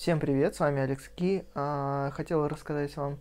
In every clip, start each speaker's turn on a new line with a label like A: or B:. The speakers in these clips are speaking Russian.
A: Всем привет, с вами Алекс Ки. А, хотел рассказать вам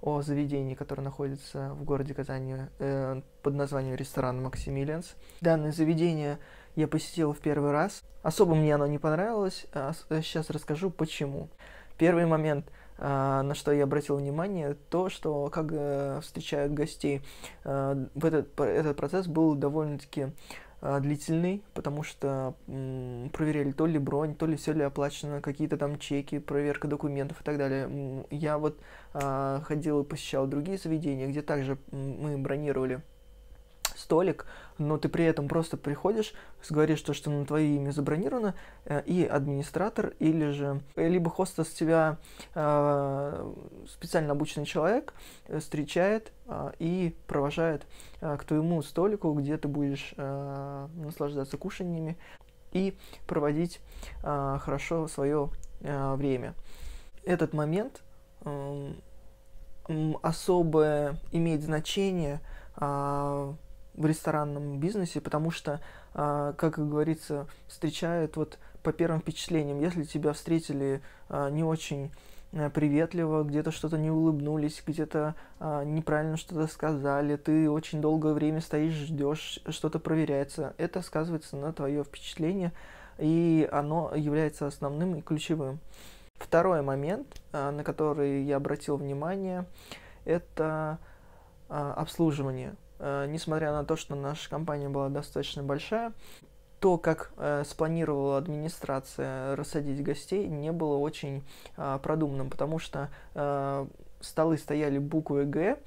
A: о заведении, которое находится в городе Казани э, под названием ресторан Максимилианс. Данное заведение я посетил в первый раз. Особо мне оно не понравилось, а э, сейчас расскажу почему. Первый момент, э, на что я обратил внимание, то, что как э, встречают гостей. Э, в этот, этот процесс был довольно-таки Э, длительный, потому что м, проверяли то ли бронь, то ли все ли оплачено, какие-то там чеки, проверка документов и так далее. Я вот а, ходил и посещал другие заведения, где также мы бронировали столик, но ты при этом просто приходишь, говоришь то, что на твое имя забронировано, э, и администратор, или же э, либо хостес тебя э, специально обученный человек встречает и провожает к твоему столику, где ты будешь наслаждаться кушаниями и проводить хорошо свое время. Этот момент эм, особое имеет значение а, в ресторанном бизнесе, потому что, а, как говорится, встречают вот по первым впечатлениям. Если тебя встретили а, не очень э, приветливо, где-то что-то не улыбнулись, где-то а, неправильно что-то сказали, ты очень долгое время стоишь, ждешь, что-то проверяется. Это сказывается на твое впечатление, и оно является основным и ключевым. Второй момент, на который я обратил внимание, это обслуживание. Э, несмотря на то, что наша компания была достаточно большая, то, как э, спланировала администрация рассадить гостей, не было очень э, продуманным, потому что э, столы стояли буквы «Г»,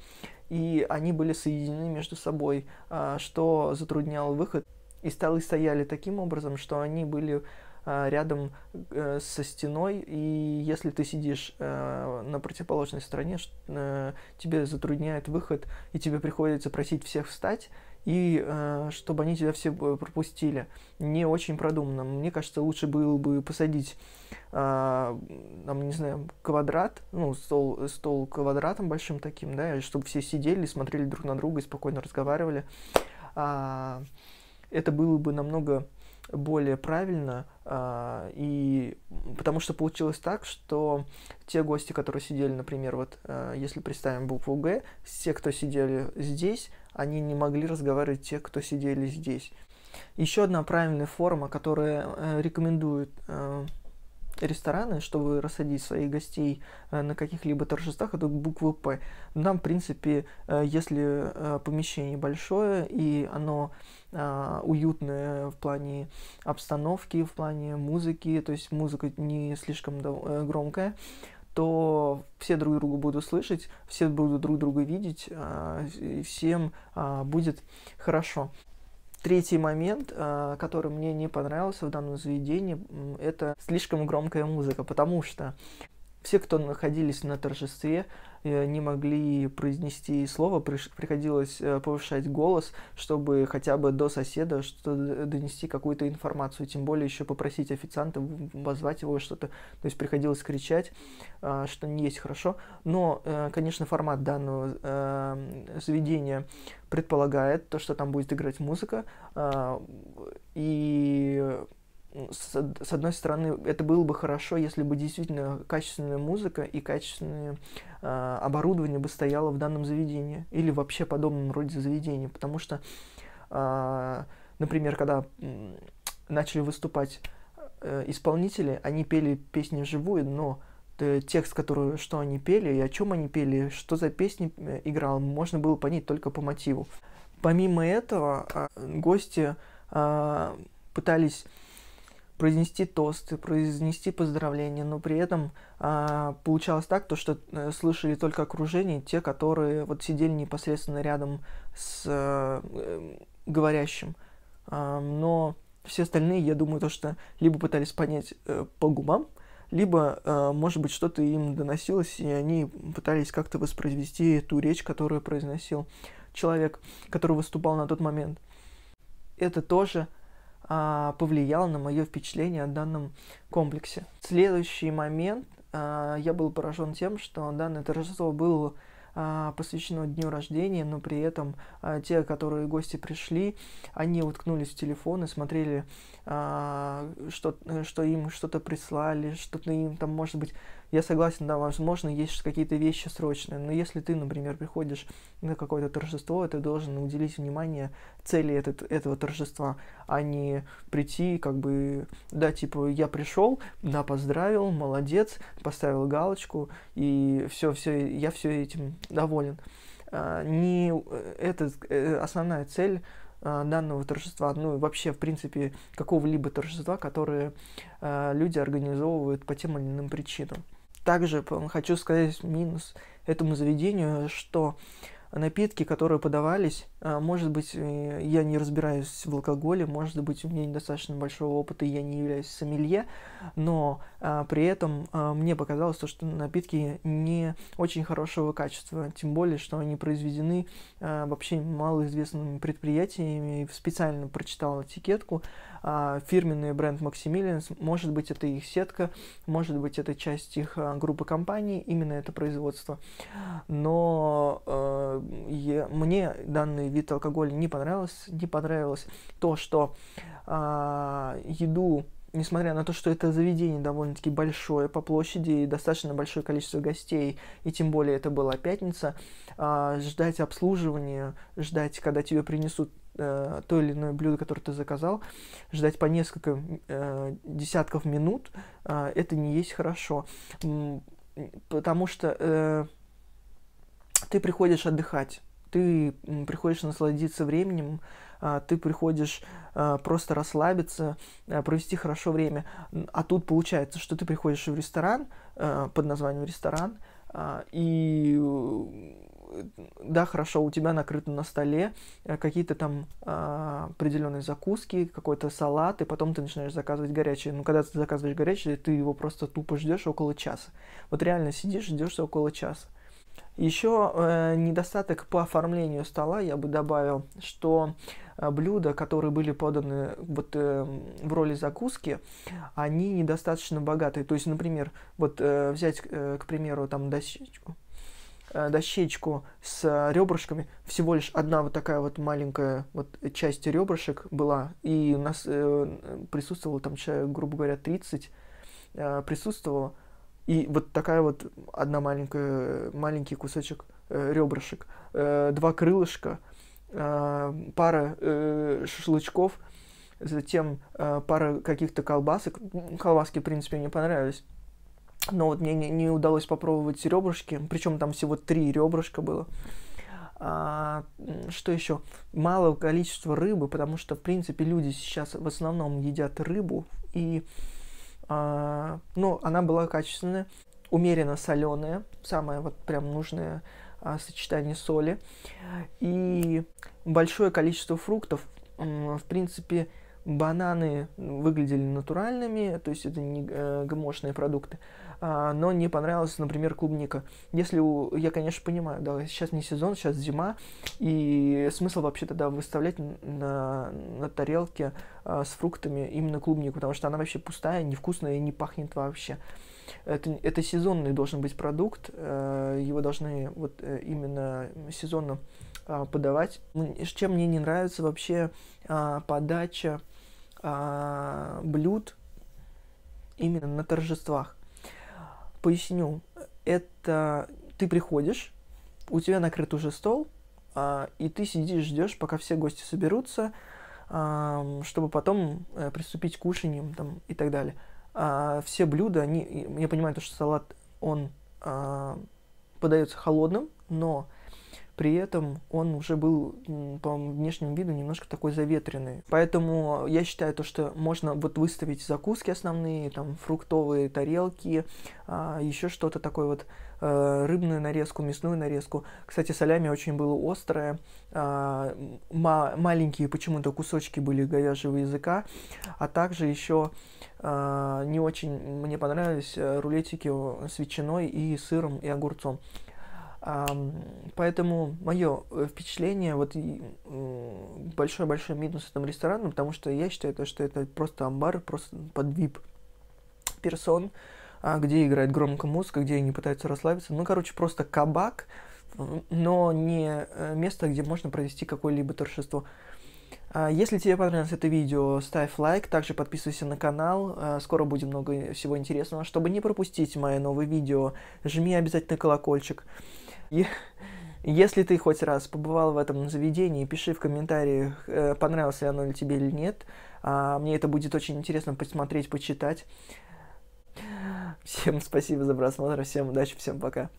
A: и они были соединены между собой, э, что затрудняло выход. И столы стояли таким образом, что они были Э, рядом э, со стеной, и если ты сидишь э, на противоположной стороне, тебе затрудняет выход, и тебе приходится просить всех встать, и чтобы они тебя все пропустили. Не очень продуманно. Мне кажется, лучше было бы посадить, э, там, не знаю, квадрат, ну, стол, стол квадратом большим таким, да, чтобы все сидели, смотрели друг на друга и спокойно разговаривали. А, это было бы намного более правильно, а, и потому что получилось так, что те гости, которые сидели, например, вот э, если представим букву «Г», те, кто сидели здесь, они не могли разговаривать те, кто сидели здесь. Еще одна правильная форма, которая э, рекомендует э, рестораны, чтобы рассадить своих гостей э, на каких-либо торжествах, это буква «П». Нам, в принципе, э, если э, помещение большое и оно уютное в плане обстановки, в плане музыки, то есть музыка не слишком громкая, то все друг друга будут слышать, все будут друг друга видеть, и всем будет хорошо. Третий момент, э, который мне не понравился в данном заведении, это слишком громкая музыка, потому что все, кто находились на торжестве, э, не могли произнести слово, приходилось э, повышать голос, чтобы хотя бы до соседа что донести какую-то информацию, тем более еще попросить официанта возвать его что-то, то есть приходилось кричать, э, что не есть хорошо. Но, конечно, формат данного заведения предполагает то, что там будет играть музыка, и с, с одной стороны, это было бы хорошо, если бы действительно качественная музыка и качественное э, оборудование бы стояло в данном заведении или вообще подобном роде заведения, потому что, э, например, когда начали выступать э, исполнители, они пели песни вживую, но текст, который, что они пели, и о чем они пели, что за песни э, играл, можно было понять только по мотиву. Помимо этого, а, гости пытались произнести тосты, произнести поздравления, но при этом а, получалось так, то, что э, слышали только окружение, те, которые вот сидели непосредственно рядом с а, говорящим. А, но все остальные, я думаю, то, что либо пытались понять э, по губам, либо, э, может быть, что-то им доносилось, и они пытались как-то воспроизвести ту речь, которую произносил человек, который выступал на тот момент. Это тоже а, повлиял на мое впечатление о данном комплексе. Следующий момент а, я был поражен тем, что данное торжество было а, посвящено дню рождения, но при этом а, те, которые гости пришли, они уткнулись в телефон и смотрели, а, что, что им что-то прислали, что-то им там, может быть, я согласен, да, возможно, есть какие-то вещи срочные, но если ты, например, приходишь на какое-то торжество, ты должен уделить внимание цели этот, этого торжества, а не прийти, как бы, да, типа, я пришел, да, поздравил, молодец, поставил галочку, и все, все, я все этим доволен. А, не э, это э, основная цель а, данного торжества, ну и вообще, в принципе, какого-либо торжества, которое а, люди организовывают по тем или иным причинам. Также хочу сказать минус этому заведению, что напитки, которые подавались, а, может быть, э, я не разбираюсь в алкоголе, может быть, у меня недостаточно большого опыта, я не являюсь сомелье, но а, при этом а, мне показалось, то, что напитки не очень хорошего качества, тем более, что они произведены вообще малоизвестными предприятиями, специально прочитал этикетку, фирменный бренд Maximilians, может быть, это их сетка, может быть, это часть их группы компаний, именно это производство, но я, мне данный вид алкоголя не понравилось. Не понравилось то, что э, еду, несмотря на то, что это заведение довольно-таки большое по площади и достаточно большое количество гостей, и тем более это была пятница, э, ждать обслуживания, ждать, когда тебе принесут э, то или иное блюдо, которое ты заказал, ждать по несколько э, десятков минут, э, это не есть хорошо. Потому что... Э, ты приходишь отдыхать, ты приходишь насладиться временем, а, ты приходишь а, просто расслабиться, а, провести хорошо время. А тут получается, что ты приходишь в ресторан под названием ресторан, и э, да, хорошо, у тебя накрыто на столе э, какие-то там определенные закуски, какой-то салат, и потом ты начинаешь заказывать горячее. Но ну, когда ты заказываешь горячее, ты его просто тупо ждешь около часа. Вот реально сидишь, ждешь около часа. Еще э, недостаток по оформлению стола я бы добавил, что э, блюда, которые были поданы вот э, в роли закуски, они недостаточно богатые. То есть, например, вот э, взять, э, к примеру, там дощечку, э, дощечку с ребрышками, всего лишь одна вот такая вот маленькая вот часть ребрышек была, и у нас э, присутствовало там человек, грубо говоря, 30 э, присутствовало. И вот такая вот одна маленькая, маленький кусочек э, ребрышек, э, два крылышка, э, пара э, шашлычков, затем э, пара каких-то колбасок. Колбаски, в принципе, мне понравились. Но вот мне не, не удалось попробовать ребрышки, причем там всего три ребрышка было. А, что еще? Мало количество рыбы, потому что, в принципе, люди сейчас в основном едят рыбу, и а, Но ну, она была качественная, умеренно соленая, самое вот прям нужное а, сочетание соли. И большое количество фруктов. В принципе, бананы выглядели натуральными, то есть это не э, гмошные продукты. А, но не понравилась, например, клубника. Если у... Я, конечно, понимаю, да, сейчас не сезон, сейчас зима, и смысл вообще тогда выставлять на, на тарелке а, с фруктами именно клубнику, потому что она вообще пустая, невкусная и не пахнет вообще. Это, это сезонный должен быть продукт, э, его должны вот э, именно сезонно а, подавать. Чем мне не нравится вообще подача блюд именно на торжествах. Поясню. Это ты приходишь, у тебя накрыт уже стол, а, и ты сидишь, ждешь, пока все гости соберутся, чтобы потом э, приступить к кушанию там, и так далее. А, все блюда, они, я понимаю, то, что салат, он а, подается холодным, но при этом он уже был по внешнему виду немножко такой заветренный. Поэтому я считаю то, что можно вот выставить закуски основные, там фруктовые тарелки, а, еще что-то такое вот э, рыбную нарезку, мясную нарезку. Кстати, солями очень было острое. А, маленькие почему-то кусочки были говяжьего языка. А также еще а, не очень мне понравились э, рулетики с ветчиной и сыром и огурцом. Поэтому мое э, впечатление, вот большой-большой минус этому ресторану, потому что я считаю, то, что это просто амбар, просто под вип персон, а, где играет громко музыка, где они пытаются расслабиться. Ну, короче, просто кабак, но не э, место, где можно провести какое-либо торжество. А, если тебе понравилось это видео, ставь лайк, также подписывайся на канал, а, скоро будет много всего интересного. Чтобы не пропустить мои новые видео, жми обязательно колокольчик. И если ты хоть раз побывал в этом заведении, пиши в комментариях, э, понравилось ли оно ли тебе или нет. А, мне это будет очень интересно посмотреть, почитать. Всем спасибо за просмотр, всем удачи, всем пока.